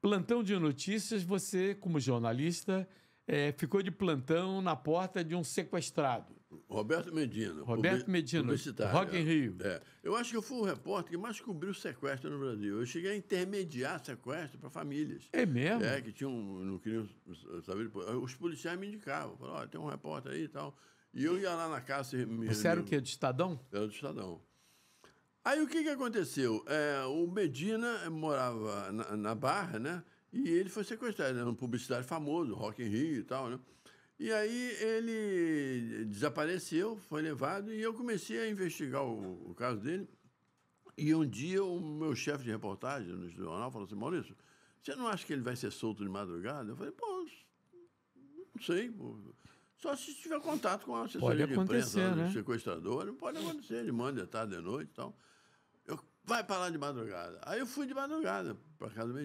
Plantão de notícias, você, como jornalista, é, ficou de plantão na porta de um sequestrado. Roberto Medina. Roberto Medina, Rock em é. Rio. É. Eu acho que eu fui o repórter que mais cobriu sequestro no Brasil. Eu cheguei a intermediar sequestro para famílias. É mesmo? É, que tinham, não queriam saber. Os policiais me indicavam. Falaram, oh, tem um repórter aí e tal. E eu ia lá na casa... Me, você que era o quê? Estadão? Era do Estadão. Aí o que, que aconteceu? É, o Medina morava na, na, Barra, né? E ele foi sequestrado, era né? um publicitário famoso, Rock in Rio e tal, né? E aí ele desapareceu, foi levado, e eu comecei a investigar o, o caso dele. E um dia o meu chefe de reportagem no jornal falou assim, Maurício, você não acha que ele vai ser solto de madrugada? Eu falei, pô, não sei, pô. Só se tiver contato com a assessoria pode de imprensa, né? sequestrador, pode acontecer, ele manda é tarde de é noite e tal. Eu, vai para lá de madrugada. Aí eu fui de madrugada para casa do meu